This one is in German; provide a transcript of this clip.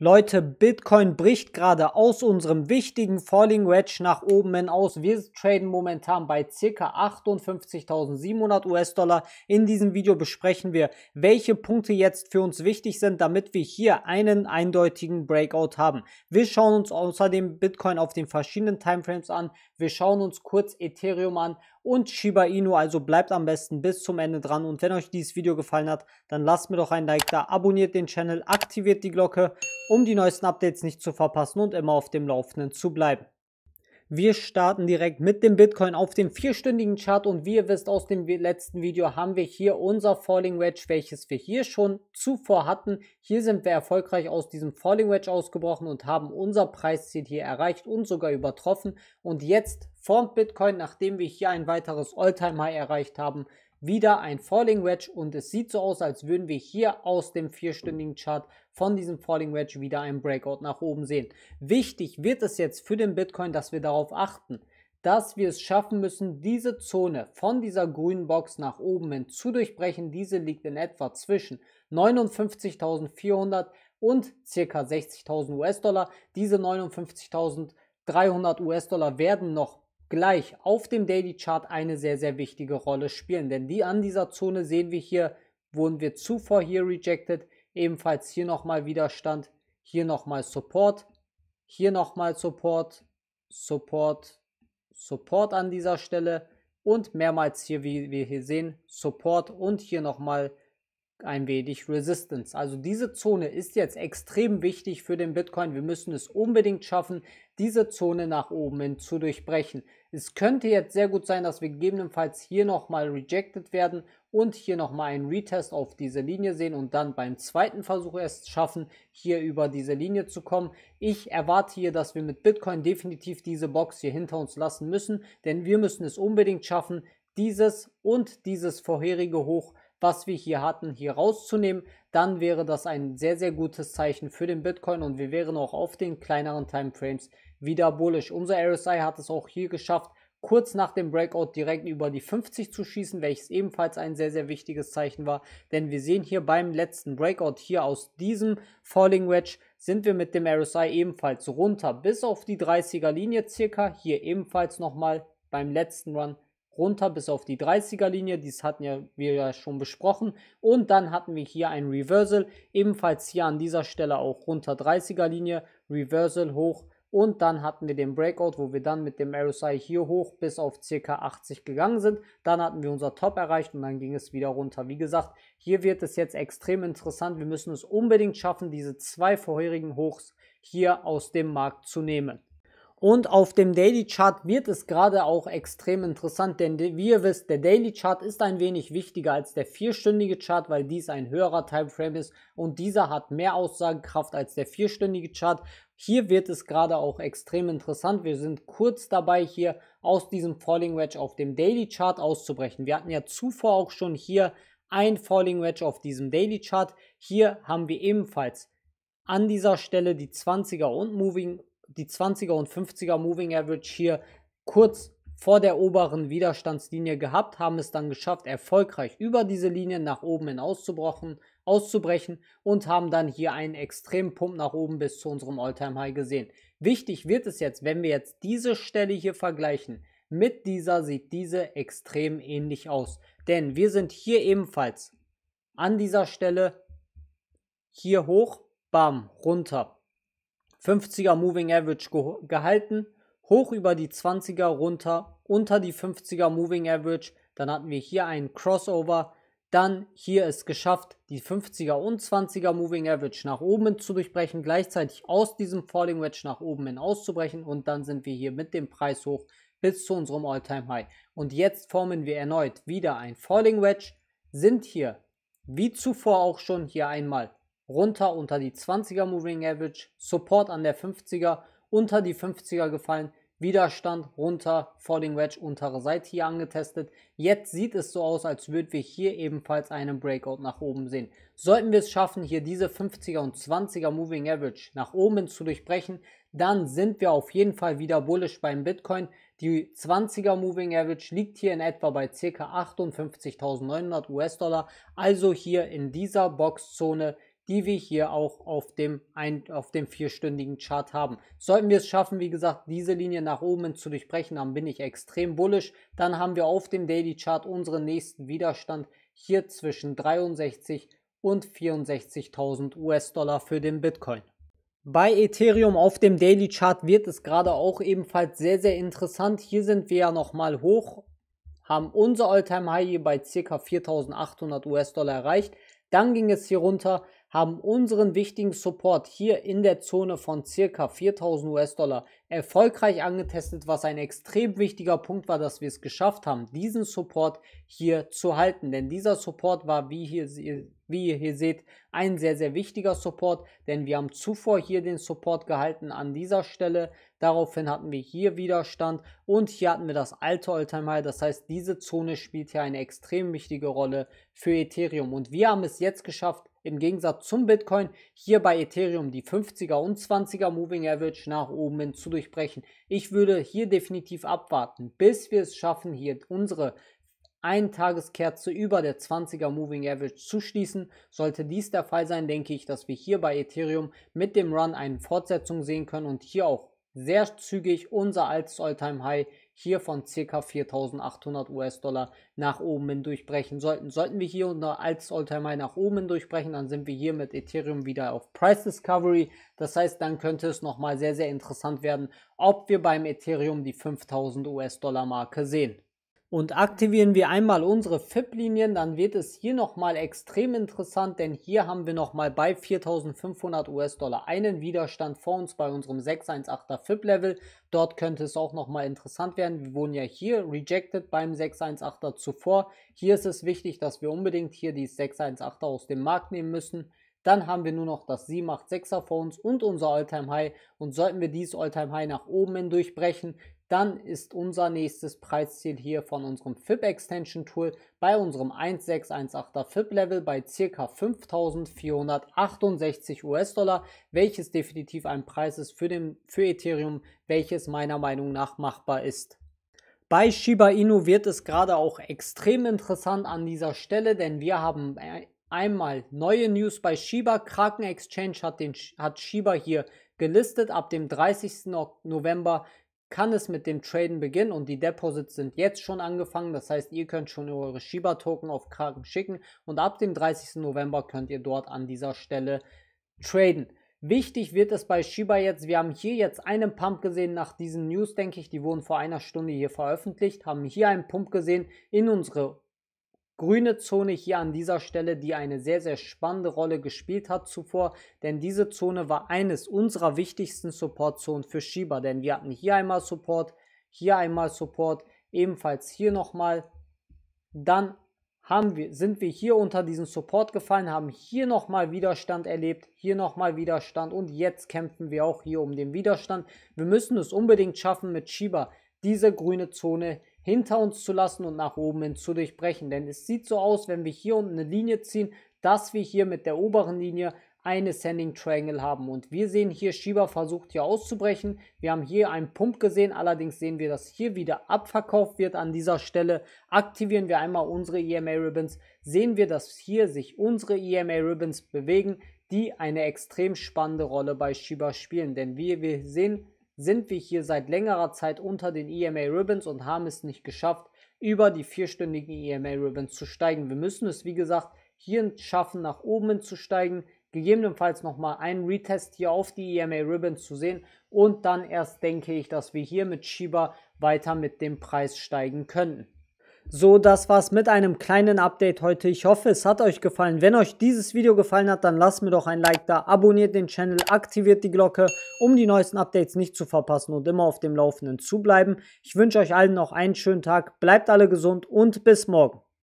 Leute, Bitcoin bricht gerade aus unserem wichtigen Falling Wedge nach oben hin aus. Wir traden momentan bei ca. 58.700 US-Dollar. In diesem Video besprechen wir, welche Punkte jetzt für uns wichtig sind, damit wir hier einen eindeutigen Breakout haben. Wir schauen uns außerdem Bitcoin auf den verschiedenen Timeframes an. Wir schauen uns kurz Ethereum an und Shiba Inu. Also bleibt am besten bis zum Ende dran. Und wenn euch dieses Video gefallen hat, dann lasst mir doch ein Like da, abonniert den Channel, aktiviert die Glocke um die neuesten Updates nicht zu verpassen und immer auf dem Laufenden zu bleiben. Wir starten direkt mit dem Bitcoin auf dem vierstündigen Chart und wie ihr wisst aus dem letzten Video haben wir hier unser Falling Wedge, welches wir hier schon zuvor hatten. Hier sind wir erfolgreich aus diesem Falling Wedge ausgebrochen und haben unser Preisziel hier erreicht und sogar übertroffen. Und jetzt formt Bitcoin, nachdem wir hier ein weiteres Alltime High erreicht haben, wieder ein Falling Wedge und es sieht so aus, als würden wir hier aus dem vierstündigen Chart von diesem Falling Wedge wieder einen Breakout nach oben sehen. Wichtig wird es jetzt für den Bitcoin, dass wir darauf achten, dass wir es schaffen müssen, diese Zone von dieser grünen Box nach oben hin zu durchbrechen. Diese liegt in etwa zwischen 59.400 und ca. 60.000 US-Dollar. Diese 59.300 US-Dollar werden noch gleich auf dem Daily Chart eine sehr, sehr wichtige Rolle spielen. Denn die an dieser Zone sehen wir hier, wurden wir zuvor hier rejected. Ebenfalls hier nochmal Widerstand, hier nochmal Support, hier nochmal Support, Support, Support an dieser Stelle und mehrmals hier, wie wir hier sehen, Support und hier nochmal Support ein wenig Resistance. Also diese Zone ist jetzt extrem wichtig für den Bitcoin. Wir müssen es unbedingt schaffen, diese Zone nach oben hin zu durchbrechen. Es könnte jetzt sehr gut sein, dass wir gegebenenfalls hier nochmal rejected werden und hier nochmal einen Retest auf diese Linie sehen und dann beim zweiten Versuch erst schaffen, hier über diese Linie zu kommen. Ich erwarte hier, dass wir mit Bitcoin definitiv diese Box hier hinter uns lassen müssen, denn wir müssen es unbedingt schaffen, dieses und dieses vorherige Hoch zu was wir hier hatten, hier rauszunehmen, dann wäre das ein sehr, sehr gutes Zeichen für den Bitcoin und wir wären auch auf den kleineren Timeframes wieder bullish. Unser RSI hat es auch hier geschafft, kurz nach dem Breakout direkt über die 50 zu schießen, welches ebenfalls ein sehr, sehr wichtiges Zeichen war. Denn wir sehen hier beim letzten Breakout hier aus diesem Falling Wedge sind wir mit dem RSI ebenfalls runter bis auf die 30er Linie circa. Hier ebenfalls nochmal beim letzten Run runter bis auf die 30er Linie, dies hatten ja, wir ja schon besprochen und dann hatten wir hier ein Reversal, ebenfalls hier an dieser Stelle auch runter 30er Linie, Reversal hoch und dann hatten wir den Breakout, wo wir dann mit dem RSI hier hoch bis auf ca. 80 gegangen sind. Dann hatten wir unser Top erreicht und dann ging es wieder runter. Wie gesagt, hier wird es jetzt extrem interessant. Wir müssen es unbedingt schaffen, diese zwei vorherigen Hochs hier aus dem Markt zu nehmen. Und auf dem Daily Chart wird es gerade auch extrem interessant, denn wie ihr wisst, der Daily Chart ist ein wenig wichtiger als der vierstündige Chart, weil dies ein höherer Timeframe ist und dieser hat mehr Aussagekraft als der vierstündige Chart. Hier wird es gerade auch extrem interessant. Wir sind kurz dabei, hier aus diesem Falling Wedge auf dem Daily Chart auszubrechen. Wir hatten ja zuvor auch schon hier ein Falling Wedge auf diesem Daily Chart. Hier haben wir ebenfalls an dieser Stelle die 20er und Moving die 20er und 50er Moving Average hier kurz vor der oberen Widerstandslinie gehabt, haben es dann geschafft, erfolgreich über diese Linie nach oben hin auszubrochen, auszubrechen und haben dann hier einen extremen Pump nach oben bis zu unserem Alltime high gesehen. Wichtig wird es jetzt, wenn wir jetzt diese Stelle hier vergleichen, mit dieser sieht diese extrem ähnlich aus. Denn wir sind hier ebenfalls an dieser Stelle hier hoch, bam, runter. 50er Moving Average ge gehalten, hoch über die 20er runter, unter die 50er Moving Average. Dann hatten wir hier einen Crossover. Dann hier es geschafft, die 50er und 20er Moving Average nach oben zu durchbrechen, gleichzeitig aus diesem Falling Wedge nach oben hin auszubrechen und dann sind wir hier mit dem Preis hoch bis zu unserem All-Time High. Und jetzt formen wir erneut wieder ein Falling Wedge, sind hier wie zuvor auch schon hier einmal runter unter die 20er Moving Average, Support an der 50er, unter die 50er gefallen, Widerstand runter, Falling Wedge untere Seite hier angetestet. Jetzt sieht es so aus, als würden wir hier ebenfalls einen Breakout nach oben sehen. Sollten wir es schaffen, hier diese 50er und 20er Moving Average nach oben zu durchbrechen, dann sind wir auf jeden Fall wieder bullish beim Bitcoin. Die 20er Moving Average liegt hier in etwa bei ca. 58.900 US-Dollar, also hier in dieser Boxzone die wir hier auch auf dem, ein, auf dem vierstündigen Chart haben. Sollten wir es schaffen, wie gesagt, diese Linie nach oben zu durchbrechen, dann bin ich extrem bullisch. Dann haben wir auf dem Daily Chart unseren nächsten Widerstand hier zwischen 63 und 64.000 US-Dollar für den Bitcoin. Bei Ethereum auf dem Daily Chart wird es gerade auch ebenfalls sehr, sehr interessant. Hier sind wir ja nochmal hoch, haben unser Alltime high hier bei ca. 4.800 US-Dollar erreicht. Dann ging es hier runter haben unseren wichtigen Support hier in der Zone von circa 4000 US-Dollar erfolgreich angetestet, was ein extrem wichtiger Punkt war, dass wir es geschafft haben, diesen Support hier zu halten. Denn dieser Support war, wie, hier, wie ihr hier seht, ein sehr, sehr wichtiger Support, denn wir haben zuvor hier den Support gehalten an dieser Stelle. Daraufhin hatten wir hier Widerstand und hier hatten wir das alte Alltime High. Das heißt, diese Zone spielt hier eine extrem wichtige Rolle für Ethereum. Und wir haben es jetzt geschafft, im Gegensatz zum Bitcoin hier bei Ethereum die 50er und 20er Moving Average nach oben hin zu durchbrechen. Ich würde hier definitiv abwarten, bis wir es schaffen, hier unsere Eintageskerze über der 20er Moving Average zu schließen. Sollte dies der Fall sein, denke ich, dass wir hier bei Ethereum mit dem Run eine Fortsetzung sehen können und hier auch sehr zügig unser altes Alltime High hier von ca. 4.800 US-Dollar nach oben hin durchbrechen sollten. Sollten wir hier unter als Alltime nach oben hin durchbrechen, dann sind wir hier mit Ethereum wieder auf Price Discovery. Das heißt, dann könnte es nochmal sehr, sehr interessant werden, ob wir beim Ethereum die 5.000 US-Dollar Marke sehen. Und aktivieren wir einmal unsere FIP-Linien, dann wird es hier nochmal extrem interessant, denn hier haben wir nochmal bei 4500 US-Dollar einen Widerstand vor uns bei unserem 618er FIP-Level. Dort könnte es auch nochmal interessant werden. Wir wurden ja hier rejected beim 618er zuvor. Hier ist es wichtig, dass wir unbedingt hier die 618er aus dem Markt nehmen müssen. Dann haben wir nur noch das 786er vor uns und unser all time High. Und sollten wir dieses all time High nach oben hin durchbrechen, dann ist unser nächstes Preisziel hier von unserem FIP Extension Tool bei unserem 1618er FIP Level bei ca. 5468 US-Dollar, welches definitiv ein Preis ist für, den, für Ethereum, welches meiner Meinung nach machbar ist. Bei Shiba Inu wird es gerade auch extrem interessant an dieser Stelle, denn wir haben einmal neue News bei Shiba. Kraken Exchange hat, den, hat Shiba hier gelistet. Ab dem 30. November kann es mit dem Traden beginnen und die Deposits sind jetzt schon angefangen. Das heißt, ihr könnt schon eure Shiba-Token auf Kraken schicken und ab dem 30. November könnt ihr dort an dieser Stelle traden. Wichtig wird es bei Shiba jetzt, wir haben hier jetzt einen Pump gesehen nach diesen News, denke ich, die wurden vor einer Stunde hier veröffentlicht, haben hier einen Pump gesehen in unsere grüne Zone hier an dieser Stelle, die eine sehr, sehr spannende Rolle gespielt hat zuvor, denn diese Zone war eines unserer wichtigsten Support-Zonen für Shiba, denn wir hatten hier einmal Support, hier einmal Support, ebenfalls hier nochmal. Dann haben wir, sind wir hier unter diesen Support gefallen, haben hier nochmal Widerstand erlebt, hier nochmal Widerstand und jetzt kämpfen wir auch hier um den Widerstand. Wir müssen es unbedingt schaffen mit Shiba, diese grüne Zone hinter uns zu lassen und nach oben hin zu durchbrechen. Denn es sieht so aus, wenn wir hier unten eine Linie ziehen, dass wir hier mit der oberen Linie eine Sending Triangle haben. Und wir sehen hier, Shiba versucht hier auszubrechen. Wir haben hier einen Pump gesehen, allerdings sehen wir, dass hier wieder abverkauft wird an dieser Stelle. Aktivieren wir einmal unsere EMA Ribbons, sehen wir, dass hier sich unsere EMA Ribbons bewegen, die eine extrem spannende Rolle bei Shiba spielen. Denn wie wir sehen, sind wir hier seit längerer Zeit unter den EMA Ribbons und haben es nicht geschafft, über die vierstündigen EMA Ribbons zu steigen. Wir müssen es, wie gesagt, hier schaffen, nach oben zu steigen, gegebenenfalls nochmal einen Retest hier auf die EMA Ribbons zu sehen und dann erst denke ich, dass wir hier mit Shiba weiter mit dem Preis steigen könnten. So, das war's mit einem kleinen Update heute. Ich hoffe, es hat euch gefallen. Wenn euch dieses Video gefallen hat, dann lasst mir doch ein Like da, abonniert den Channel, aktiviert die Glocke, um die neuesten Updates nicht zu verpassen und immer auf dem Laufenden zu bleiben. Ich wünsche euch allen noch einen schönen Tag, bleibt alle gesund und bis morgen.